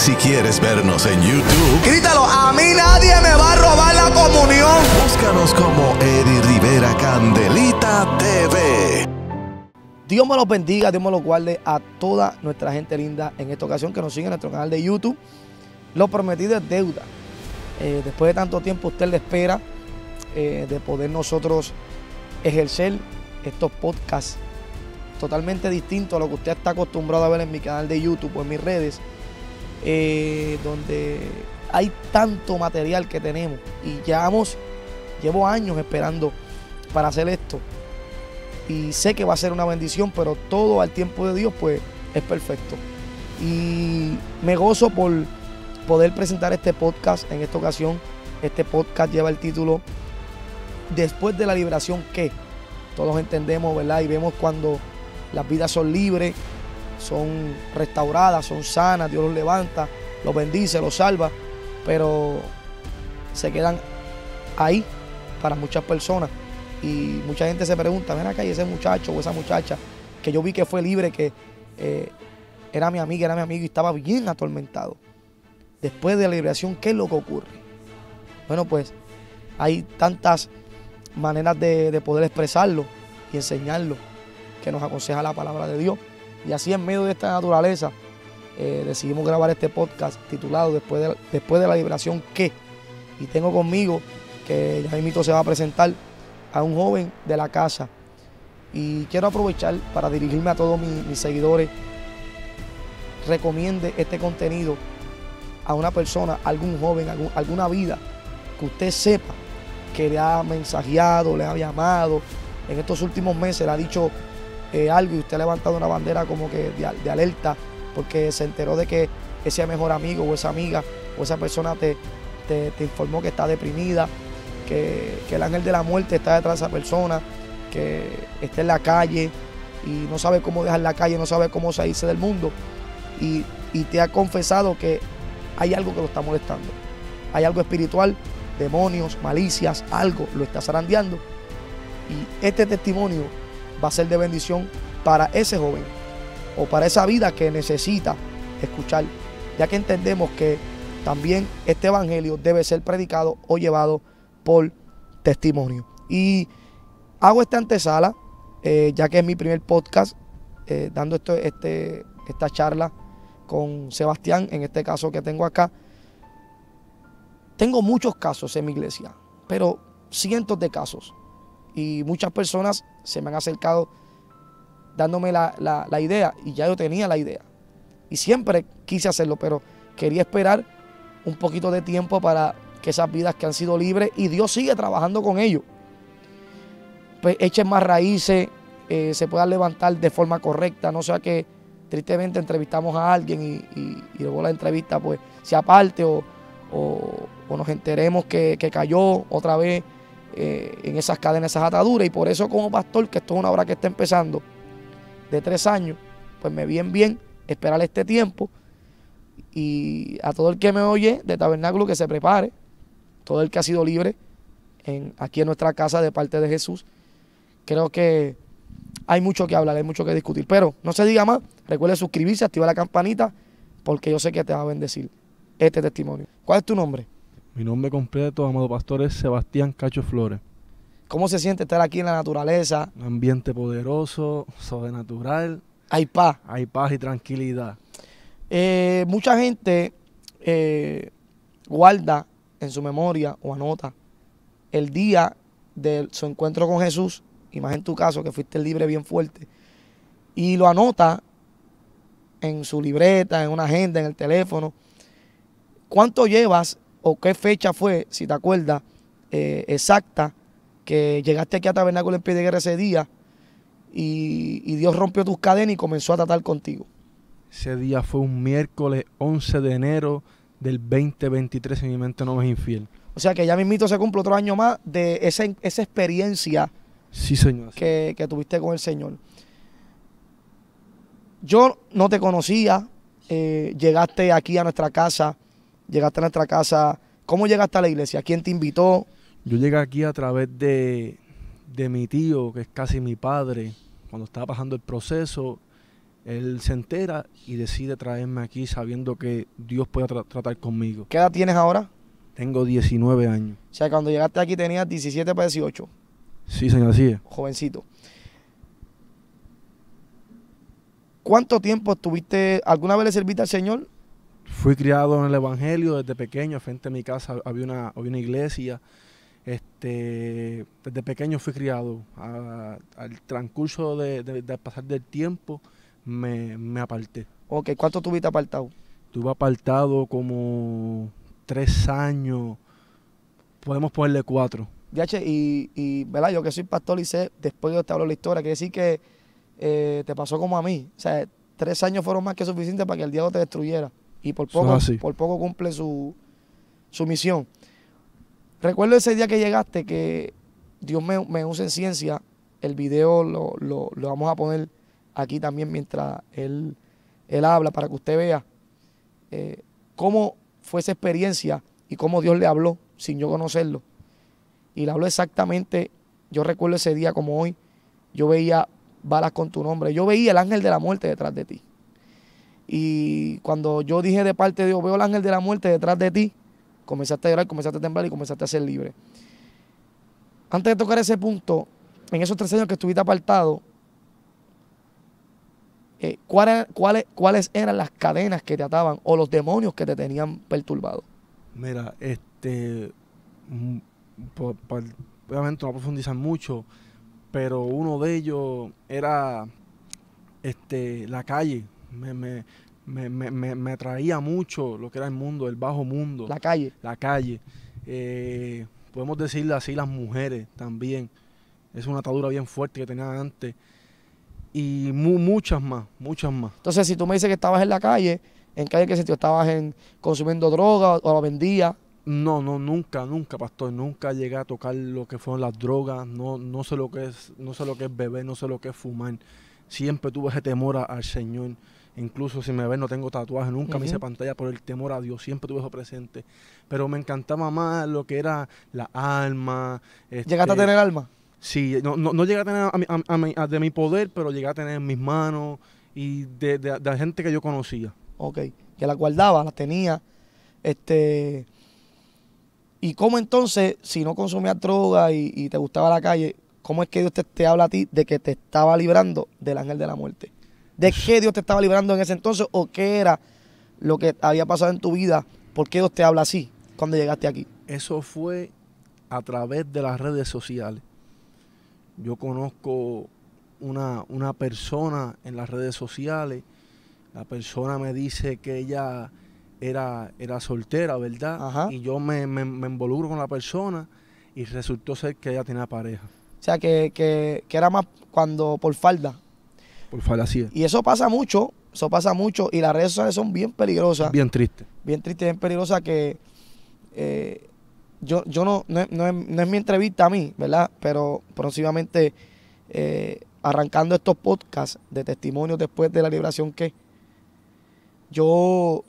Si quieres vernos en YouTube, grítalo, a mí nadie me va a robar la comunión. Búscanos como Eddie Rivera Candelita TV. Dios me los bendiga, Dios me los guarde a toda nuestra gente linda en esta ocasión que nos sigue en nuestro canal de YouTube. Lo prometido es deuda. Eh, después de tanto tiempo usted le espera eh, de poder nosotros ejercer estos podcasts totalmente distintos a lo que usted está acostumbrado a ver en mi canal de YouTube o en mis redes. Eh, donde hay tanto material que tenemos y llevamos, llevo años esperando para hacer esto. Y sé que va a ser una bendición, pero todo al tiempo de Dios pues es perfecto. Y me gozo por poder presentar este podcast en esta ocasión. Este podcast lleva el título Después de la liberación, ¿qué? Todos entendemos, ¿verdad? Y vemos cuando las vidas son libres, son restauradas, son sanas, Dios los levanta, los bendice, los salva, pero se quedan ahí para muchas personas. Y mucha gente se pregunta, ven que y ese muchacho o esa muchacha que yo vi que fue libre, que eh, era mi amiga, era mi amigo y estaba bien atormentado. Después de la liberación, ¿qué es lo que ocurre? Bueno, pues hay tantas maneras de poder expresarlo y enseñarlo que nos aconseja la palabra de Dios. Y así en medio de esta naturaleza eh, decidimos grabar este podcast titulado Después de, la, liberación, ¿qué? Y tengo conmigo que ya mismo se va a presentar a un joven de la casa. Y quiero aprovechar para dirigirme a todos mis, seguidores. Recomiende este contenido a una persona, a algún joven, alguna vida que usted sepa que le ha mensajeado, le ha llamado, en estos últimos meses le ha dicho eh, algo y usted ha levantado una bandera como que de, alerta porque se enteró de que ese mejor amigo o esa amiga o esa persona te, te, informó que está deprimida, que, el ángel de la muerte está detrás de esa persona, que está en la calle y no sabe cómo dejar la calle, no sabe cómo salirse del mundo y, y te ha confesado que hay algo que lo está molestando, hay algo espiritual, demonios, malicias, algo lo está zarandeando y este testimonio va a ser de bendición para ese joven o para esa vida que necesita escuchar, ya que entendemos que también este evangelio debe ser predicado o llevado por testimonio. Y hago esta antesala, eh, ya que es mi primer podcast, eh, dando esto, este, esta charla con Sebastián, en este caso que tengo acá. Tengo muchos casos en mi iglesia, pero cientos de casos y muchas personas se me han acercado dándome la, la, idea y ya yo tenía la idea. Y siempre quise hacerlo, pero quería esperar un poquito de tiempo para que esas vidas que han sido libres y Dios sigue trabajando con ellos. Pues echen más raíces, eh, se puedan levantar de forma correcta, no sea que tristemente entrevistamos a alguien y, luego la entrevista pues se aparte o, o, nos enteremos que, cayó otra vez eh, en esas cadenas, esas ataduras. Y por eso como pastor, que esto es una obra que está empezando de tres años, pues me viene bien esperar este tiempo. Y a todo el que me oye de Tabernáculo que se prepare, todo el que ha sido libre en, aquí en nuestra casa de parte de Jesús. Creo que hay mucho que hablar, hay mucho que discutir. Pero no se diga más, recuerde suscribirse, activar la campanita, porque yo sé que te va a bendecir este testimonio. ¿Cuál es tu nombre? Mi nombre completo, amado pastor, es Sebastián Cacho Flores. ¿Cómo se siente estar aquí en la naturaleza? Un ambiente poderoso, sobrenatural. Hay paz. Hay paz y tranquilidad. Eh, mucha gente eh, guarda en su memoria o anota el día de su encuentro con Jesús, Imagínate tu caso que fuiste libre bien fuerte, y lo anota en su libreta, en una agenda, en el teléfono. ¿Cuánto llevas o qué fecha fue, si te acuerdas, eh, exacta, que llegaste aquí a Tabernáculo en guerra ese día y, Dios rompió tus cadenas y comenzó a tratar contigo. Ese día fue un miércoles 11 de enero del 2023, en mi mente no me es infiel. O sea que ya mismito se cumple otro año más de esa, experiencia sí, señor. Que, tuviste con el Señor. Yo no te conocía, eh, llegaste aquí a nuestra casa llegaste a nuestra casa. ¿Cómo llegaste a la iglesia? ¿Quién te invitó? Yo llegué aquí a través de, de mi tío, que es casi mi padre. Cuando estaba pasando el proceso, él se entera y decide traerme aquí sabiendo que Dios puede tratar conmigo. ¿Qué edad tienes ahora? Tengo 19 años. O sea, cuando llegaste aquí tenías 17 para 18. Sí, señor, así es. Jovencito. ¿Cuánto tiempo estuviste, alguna vez le serviste al Señor? fui criado en el Evangelio desde pequeño, frente a mi casa había una, una iglesia. Este, desde pequeño fui criado. al transcurso de, pasar del tiempo me, me aparté. Ok, ¿cuánto tuviste apartado? Tuve apartado como tres años, podemos ponerle cuatro. y, y yo que soy pastor y sé, después de te hablo la historia, quiere decir que eh, te pasó como a mí. O sea, tres años fueron más que suficientes para que el diablo te destruyera y por poco, por poco cumple su, misión. Recuerdo ese día que llegaste que Dios me, me usa en ciencia. El video lo, lo, vamos a poner aquí también mientras él, él habla para que usted vea eh, cómo fue esa experiencia y cómo Dios le habló sin yo conocerlo. Y le habló exactamente, yo recuerdo ese día como hoy, yo veía balas con tu nombre, yo veía el ángel de la muerte detrás de ti. Y cuando yo dije de parte de Dios, veo el ángel de la muerte detrás de ti, comenzaste a llorar, comenzaste a temblar y comenzaste a ser libre. Antes de tocar ese punto, en esos tres años que estuviste apartado, eh, ¿cuáles, cuáles, eran las cadenas que te ataban o los demonios que te tenían perturbado? Mira, este, mm, obviamente no profundizan mucho, pero uno de ellos era este, la calle, me, me, me, me, atraía mucho lo que era el mundo, el bajo mundo. La calle. La calle. Eh, podemos decirle así las mujeres también. Es una atadura bien fuerte que tenía antes. Y muchas más, muchas más. Entonces, si tú me dices que estabas en la calle, ¿en calle qué sentido? ¿Estabas en, consumiendo droga o la vendía? No, no, nunca, nunca, pastor, nunca llegué a tocar lo que fueron las drogas, no, no sé lo que es, no sé lo que es beber, no sé lo que es fumar. Siempre tuve ese temor al Señor. Incluso si me ven, no tengo tatuaje, nunca me hice pantalla por el temor a Dios, siempre tuve eso presente. Pero me encantaba más lo que era la alma. Este, ¿Llegaste a tener alma? Sí, no, no, llegué a tener de mi poder, pero llegué a tener en mis manos y de, la gente que yo conocía. Ok, que la guardaba, la tenía. Este. ¿Y cómo entonces, si no consumías droga y, te gustaba la calle, cómo es que Dios te habla a ti de que te estaba librando del ángel de la muerte? de qué Dios te estaba liberando en ese entonces o qué era lo que había pasado en tu vida, por qué Dios te habla así cuando llegaste aquí. Eso fue a través de las redes sociales. Yo conozco una, persona en las redes sociales, la persona me dice que ella era, era soltera, ¿verdad? Y yo me, me, involucro con la persona y resultó ser que ella tenía pareja. O sea, que, que, que era más cuando por falda. Por falacía. Y eso pasa mucho, eso pasa mucho. Y las redes sociales son bien peligrosas. Bien triste. Bien triste, bien peligrosa que eh, yo, yo no, no, es, mi entrevista a mí, ¿verdad? Pero próximamente eh, arrancando estos podcasts de testimonios después de la liberación que yo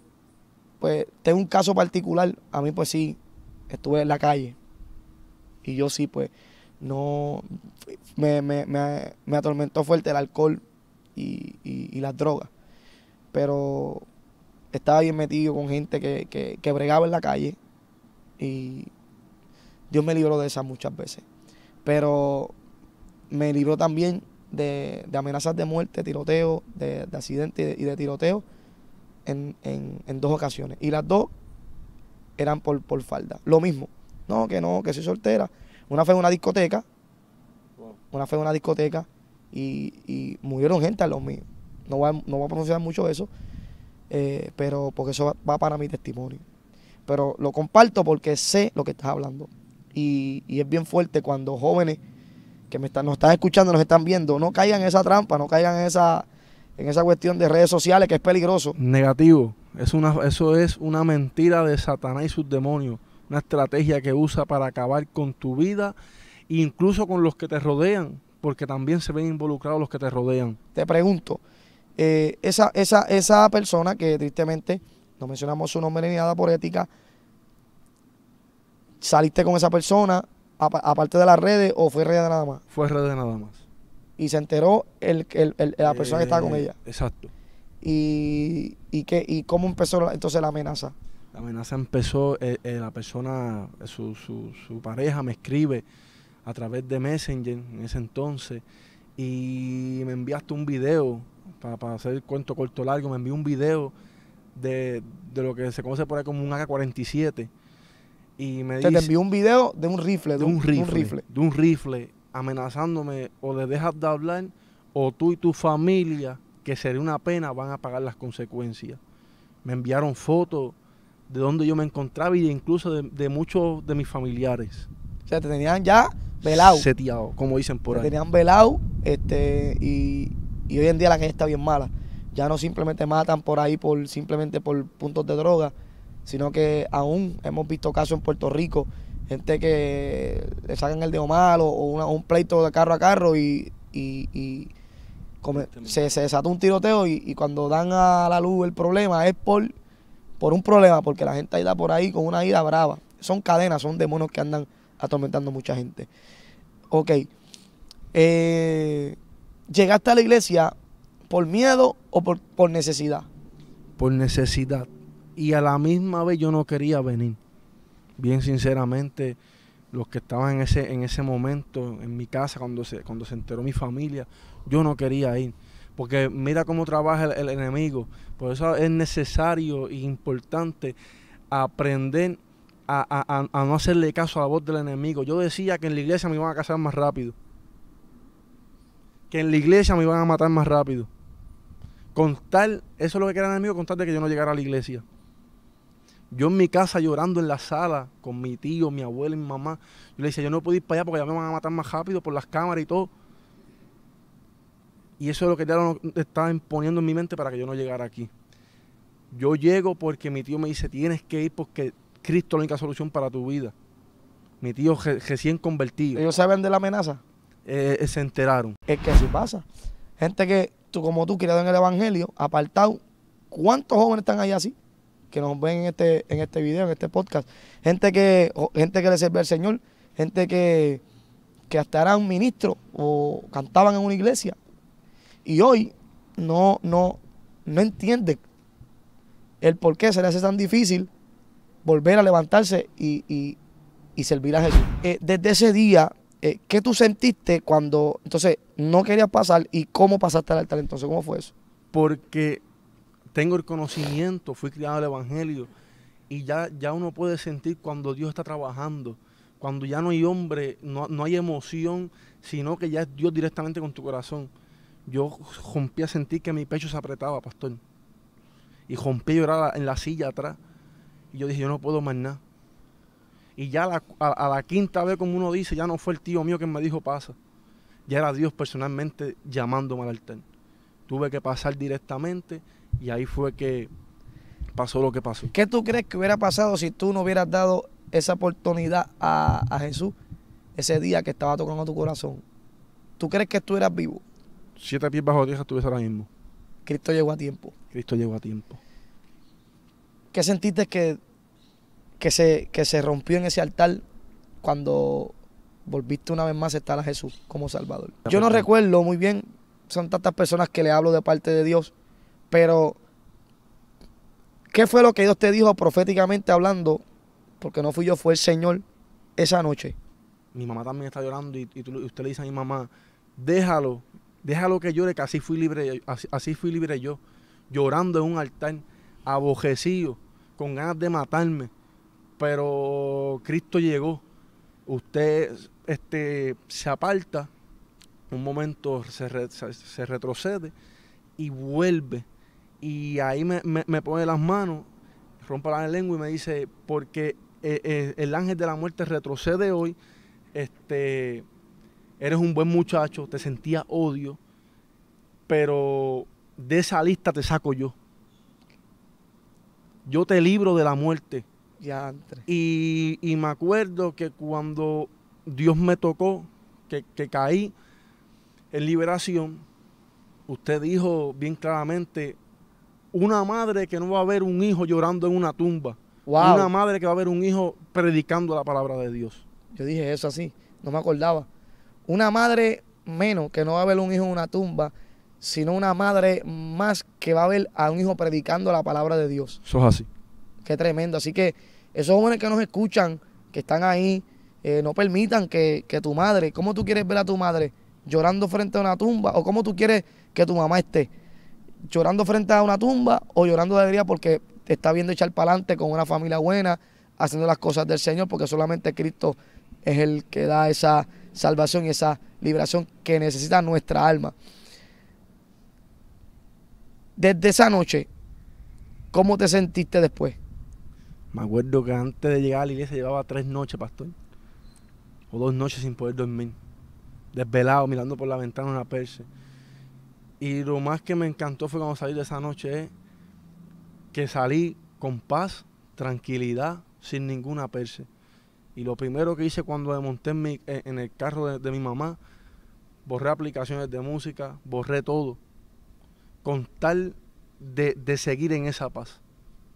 pues tengo un caso particular, a mí pues sí, estuve en la calle y yo sí pues no me, me, me, me atormentó fuerte el alcohol, y, las drogas. Pero estaba bien metido con gente que, que, bregaba en la calle y Dios me libró de esas muchas veces. Pero me libró también de, amenazas de muerte, tiroteo, de, de accidente y de, tiroteo en, en, dos ocasiones. Y las dos eran por, por falda. Lo mismo. No, que no, que soy soltera. Una fue en una discoteca. Una fue en una discoteca y, murieron gente a los míos. No voy a, no a pronunciar mucho eso, eh, pero porque eso va, para mi testimonio. Pero lo comparto porque sé lo que estás hablando. Y, es bien fuerte cuando jóvenes que me están, nos están escuchando, nos están viendo, no caigan en esa trampa, no caigan en esa, en esa cuestión de redes sociales que es peligroso. Negativo. Es una, eso es una mentira de Satanás y sus demonios. Una estrategia que usa para acabar con tu vida, incluso con los que te rodean porque también se ven involucrados los que te rodean. Te pregunto, eh, esa, esa, persona que tristemente no mencionamos su nombre ni nada por ética, ¿saliste con esa persona aparte de las redes o fue redes nada más? Fue redes nada más. Y se enteró el, la persona que estaba con eh, ella. Exacto. ¿Y, y cómo empezó entonces la amenaza? La amenaza empezó, eh, la persona, su, su, su pareja me escribe a través de Messenger en ese entonces y me enviaste un video, para, hacer el cuento corto largo, me envió un video de, lo que se conoce por ahí como un AK-47 y me o te envió un video de un rifle, de, un, rifle, de un rifle amenazándome o le dejas de hablar o tú y tu familia, que sería una pena, van a pagar las consecuencias. Me enviaron fotos de donde yo me encontraba y incluso de, de, muchos de mis familiares. O sea, te tenían ya velado. Seteado, como dicen por ahí. tenían velado este, y, y hoy en día la gente está bien mala. Ya no simplemente matan por ahí por simplemente por puntos de droga, sino que aún hemos visto casos en Puerto Rico, gente que le sacan el dedo malo o un pleito de carro a carro y, este se, se, desata un tiroteo y, cuando dan a la luz el problema es por, por un problema, porque la gente ido por ahí con una ida brava. Son cadenas, son demonios que andan atormentando mucha gente. Ok. Eh, ¿Llegaste a la iglesia por miedo o por, necesidad? Por necesidad. Y a la misma vez yo no quería venir. Bien sinceramente, los que estaban en ese, en ese momento, en mi casa, cuando se, cuando se enteró mi familia, yo no quería ir. Porque mira cómo trabaja el, el enemigo. Por eso es necesario e importante aprender a, no hacerle caso a la voz del enemigo. Yo decía que en la iglesia me iban a casar más rápido. Que en la iglesia me iban a matar más rápido. tal eso es lo que quería el enemigo, contar de que yo no llegara a la iglesia. Yo en mi casa llorando en la sala con mi tío, mi abuela y mi mamá. Yo le decía, yo no puedo ir para allá porque ya me van a matar más rápido por las cámaras y todo. Y eso es lo que ya estaba imponiendo en mi mente para que yo no llegara aquí. Yo llego porque mi tío me dice, tienes que ir porque Cristo la única solución para tu vida. Mi tío recién convertido. ¿Ellos saben de la amenaza? Eh, eh, se enteraron. Es que así pasa. Gente que tú como tú, criado en el Evangelio, apartado, ¿cuántos jóvenes están ahí así? Que nos ven en este, en este video, en este podcast. Gente que, gente que le sirve al Señor, gente que, que hasta era un ministro o cantaban en una iglesia. Y hoy no, no, no entiende el por qué se le hace tan difícil volver a levantarse y, servir a Jesús. Eh, desde ese día, eh, ¿qué tú sentiste cuando entonces no querías pasar y cómo pasaste al altar entonces? ¿Cómo fue eso? Porque tengo el conocimiento, fui criado al Evangelio y ya, ya uno puede sentir cuando Dios está trabajando, cuando ya no hay hombre, no, no hay emoción, sino que ya es Dios directamente con tu corazón. Yo rompí a sentir que mi pecho se apretaba, pastor. Y rompí a llorar en la silla atrás. Y yo dije, yo no puedo más nada. Y ya a, la quinta vez, como uno dice, ya no fue el tío mío que me dijo pasa. Ya era Dios personalmente llamándome al altar. Tuve que pasar directamente y ahí fue que pasó lo que pasó. ¿Qué tú crees que hubiera pasado si tú no hubieras dado esa oportunidad a, Jesús ese día que estaba tocando tu corazón? ¿Tú crees que tú eras vivo? Siete pies bajo tierra estuviese ahora mismo. Cristo llegó a tiempo. Cristo llegó a tiempo. ¿Qué sentiste que, que, se, que se rompió en ese altar cuando volviste una vez más a estar a Jesús como Salvador? Yo no recuerdo muy bien, son tantas personas que le hablo de parte de Dios, pero ¿qué fue lo que Dios te dijo proféticamente hablando? Porque no fui yo, fue el Señor esa noche. Mi mamá también está llorando y, usted le dice a mi mamá, déjalo, déjalo que llore, que así fui libre, así, así fui libre yo, llorando en un altar abojecido, con ganas de matarme. Pero Cristo llegó. Usted este, se aparta, un momento se, retrocede y vuelve. Y ahí me, pone las manos, rompe la lengua y me dice, porque eh, eh, el ángel de la muerte retrocede hoy, este, eres un buen muchacho, te sentía odio, pero de esa lista te saco yo yo te libro de la muerte. y, me acuerdo que cuando Dios me tocó, que, caí en liberación, usted dijo bien claramente, una madre que no va a ver un hijo llorando en una tumba. Una madre que va a ver un hijo predicando la palabra de Dios. Yo dije eso así, no me acordaba. Una madre menos que no va a ver un hijo en una tumba sino una madre más que va a ver a un hijo predicando la palabra de Dios. Eso es así. Qué tremendo. Así que esos jóvenes que nos escuchan, que están ahí, eh, no permitan que, que, tu madre, ¿cómo tú quieres ver a tu madre llorando frente a una tumba? ¿O cómo tú quieres que tu mamá esté llorando frente a una tumba o llorando de alegría porque te está viendo echar para adelante con una familia buena, haciendo las cosas del Señor, porque solamente Cristo es el que da esa salvación y esa liberación que necesita nuestra alma. Desde esa noche, ¿cómo te sentiste después? Me acuerdo que antes de llegar a la iglesia llevaba tres noches, pastor. O dos noches sin poder dormir. Desvelado, mirando por la ventana una perse. Y lo más que me encantó fue cuando salí de esa noche que salí con paz, tranquilidad, sin ninguna perse. Y lo primero que hice cuando me monté en, el carro de mi mamá, borré aplicaciones de música, borré todo con tal de, seguir en esa paz.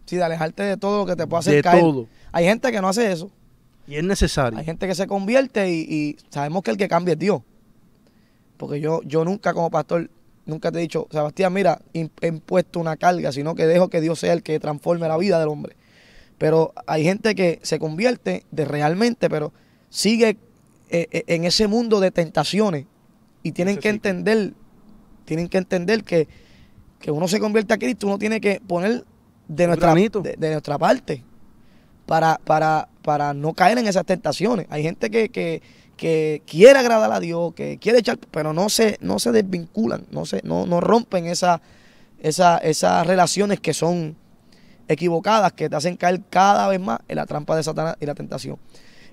Sí, de alejarte de todo lo que te pueda hacer de Todo. Hay gente que no hace eso. Y es necesario. Hay gente que se convierte y, sabemos que el que cambia es Dios. Porque yo, yo nunca como pastor, nunca te he dicho, Sebastián, mira, he impuesto una carga, sino que dejo que Dios sea el que transforme la vida del hombre. Pero hay gente que se convierte de realmente, pero sigue eh, eh, en ese mundo de tentaciones. Y tienen que entender, tienen que entender que que uno se convierta a Cristo, uno tiene que poner de nuestra, de, nuestra parte para, para, para no caer en esas tentaciones. Hay gente que, quiere agradar a Dios, que quiere echar, pero no se, no se desvinculan, no, se, no, no rompen esa, esas relaciones que son equivocadas, que te hacen caer cada vez más en la trampa de Satanás y la tentación.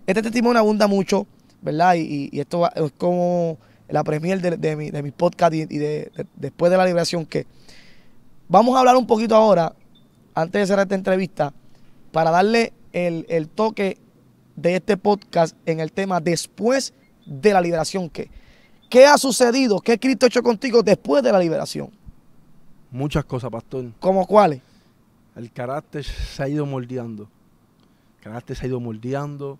Este testimonio abunda mucho, ¿verdad? Y, y esto es como la premier de, de, mi, de mi podcast y, y de, después de la liberación que Vamos a hablar un poquito ahora, antes de cerrar esta entrevista, para darle el, toque de este podcast en el tema después de la liberación ¿Qué ha sucedido? ¿Qué Cristo ha hecho contigo después de la liberación? Muchas cosas, pastor. ¿Cómo cuáles? El carácter se ha ido moldeando. El carácter se ha ido moldeando.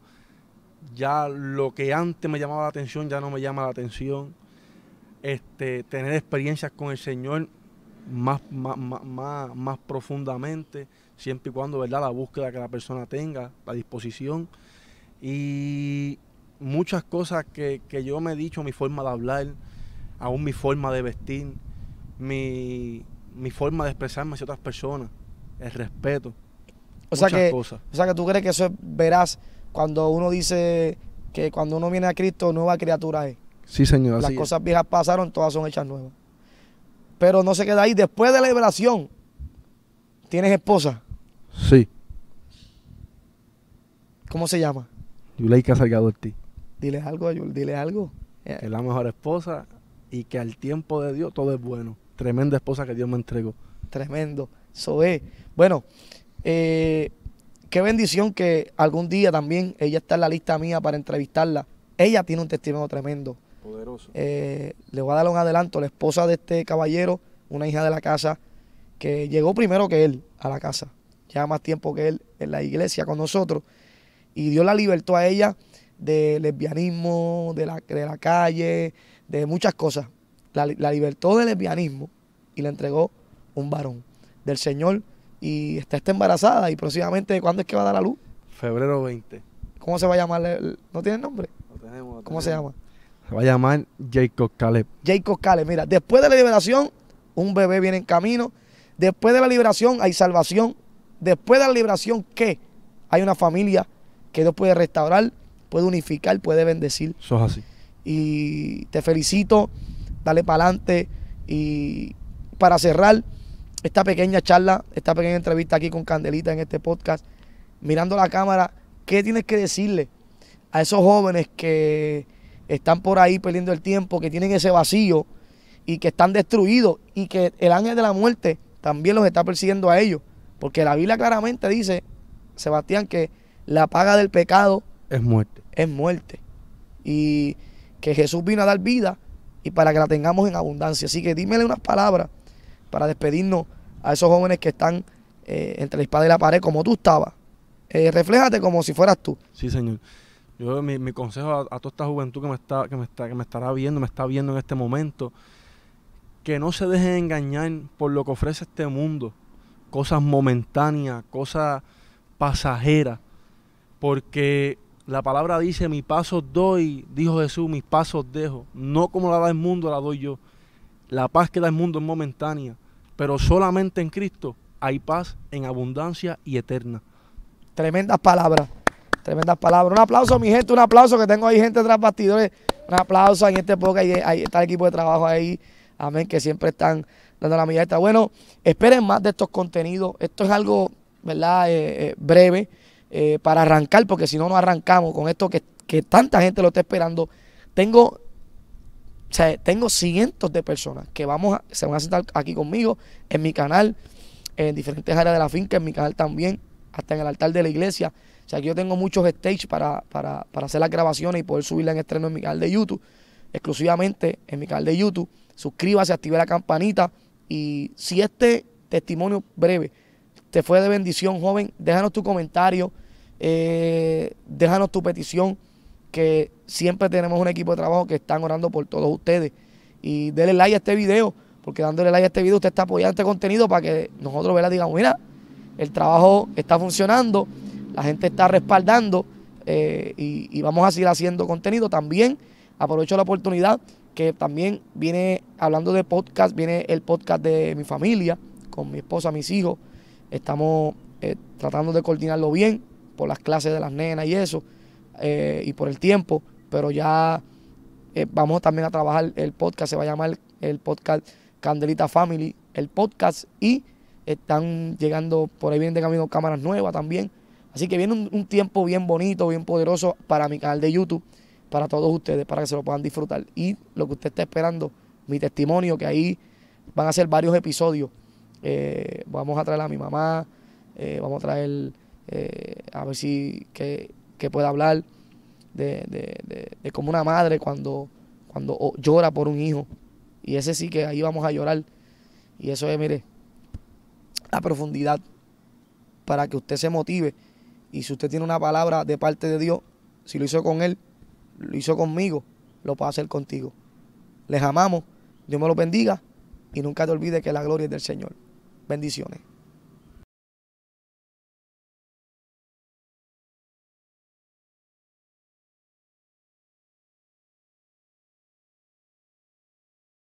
Ya lo que antes me llamaba la atención ya no me llama la atención. Este, tener experiencias con el Señor más, más, más, más profundamente, siempre y cuando ¿verdad? la búsqueda que la persona tenga, la disposición. Y muchas cosas que, yo me he dicho, mi forma de hablar, aún mi forma de vestir, mi, forma de expresarme hacia otras personas, el respeto. O sea, que, cosas. o sea que tú crees que eso es verás cuando uno dice que cuando uno viene a Cristo, nueva criatura es. Sí, señor. Las cosas viejas pasaron, todas son hechas nuevas. Pero no se queda ahí. Después de la liberación, ¿tienes esposa? Sí. ¿Cómo se llama? Yuleika Salgado ti. Dile algo a dile algo. es la mejor esposa y que al tiempo de Dios todo es bueno. Tremenda esposa que Dios me entregó. Tremendo. Eso es. Eh, bueno, eh, qué bendición que algún día también ella está en la lista mía para entrevistarla. Ella tiene un testimonio tremendo. Poderoso. Eh, le voy a dar un adelanto. La esposa de este caballero, una hija de la casa, que llegó primero que él a la casa. Lleva más tiempo que él en la iglesia con nosotros. Y Dios la libertó a ella de lesbianismo, de la, la calle, de muchas cosas. La, libertó del lesbianismo y le entregó un varón del Señor. Y está, está embarazada. Y próximamente, ¿cuándo es que va a dar la luz? Febrero 20. ¿Cómo se va a llamar? ¿No tiene nombre? No tenemos, ¿Cómo se llama? va a llamar Jacob Caleb. Jacob Caleb, mira, después de la liberación, un bebé viene en camino. Después de la liberación hay salvación. Después de la liberación, ¿qué? Hay una familia que Dios puede restaurar, puede unificar, puede bendecir. Eso es así. Y te felicito, dale para adelante. Y para cerrar esta pequeña charla, esta pequeña entrevista aquí con Candelita en este podcast, mirando la cámara, ¿qué tienes que decirle a esos jóvenes que están por ahí perdiendo el tiempo, que tienen ese vacío y que están destruidos y que el ángel de la muerte también los está persiguiendo a ellos. Porque la Biblia claramente dice, Sebastián, que la paga del pecado es muerte. Es muerte. Y que Jesús vino a dar vida y para que la tengamos en abundancia. Así que dímele unas palabras para despedirnos a esos jóvenes que están eh, entre la espada y la pared, como tú estabas. Eh, refléjate como si fueras tú. Sí, Señor. Yo mi, consejo a, toda esta juventud que me está, que me está, que me estará viendo, me está viendo en este momento, que no se dejen engañar por lo que ofrece este mundo, cosas momentáneas, cosas pasajeras, porque la palabra dice, mis pasos doy, dijo Jesús, mis pasos dejo, no como la da el mundo, la doy yo. La paz que da el mundo es momentánea, pero solamente en Cristo hay paz en abundancia y eterna. Tremenda palabra. Tremendas palabras. Un aplauso, mi gente, un aplauso que tengo ahí gente tras bastidores. Un aplauso en este podcast. Ahí, está el equipo de trabajo ahí. Amén, que siempre están dando la milla. Bueno, esperen más de estos contenidos. Esto es algo, ¿verdad? Eh, eh, breve eh, para arrancar, porque si no, no arrancamos con esto que, tanta gente lo está esperando. Tengo o sea, tengo cientos de personas que vamos a, se van a sentar aquí conmigo, en mi canal, en diferentes áreas de la finca, en mi canal también, hasta en el altar de la iglesia sea, que yo tengo muchos stages para, hacer las grabaciones y poder subirla en estreno en mi canal de YouTube, exclusivamente en mi canal de YouTube. Suscríbase, active la campanita y si este testimonio breve te fue de bendición, joven, déjanos tu comentario, eh, déjanos tu petición, que siempre tenemos un equipo de trabajo que están orando por todos ustedes. Y denle like a este video, porque dándole like a este video usted está apoyando este contenido para que nosotros ¿verdad? digamos, mira, el trabajo está funcionando la gente está respaldando eh, y, vamos a seguir haciendo contenido. También aprovecho la oportunidad que también viene, hablando de podcast, viene el podcast de mi familia, con mi esposa, mis hijos. Estamos eh, tratando de coordinarlo bien por las clases de las nenas y eso, eh, y por el tiempo, pero ya vamos también a trabajar el podcast, se va a llamar el podcast Candelita Family, el podcast y están llegando, por ahí vienen de camino cámaras nuevas también, Así que viene un, tiempo bien bonito, bien poderoso para mi canal de YouTube, para todos ustedes, para que se lo puedan disfrutar. Y lo que usted está esperando, mi testimonio, que ahí van a ser varios episodios. Eh, vamos a traer a mi mamá, eh, vamos a traer, eh, a ver si que, pueda hablar de, de, de, como una madre cuando, cuando llora por un hijo. Y ese sí que ahí vamos a llorar. Y eso es, mire, la profundidad para que usted se motive y si usted tiene una palabra de parte de Dios, si lo hizo con él, lo hizo conmigo, lo puede hacer contigo. Les amamos, Dios me los bendiga y nunca te olvides que la gloria es del Señor. Bendiciones.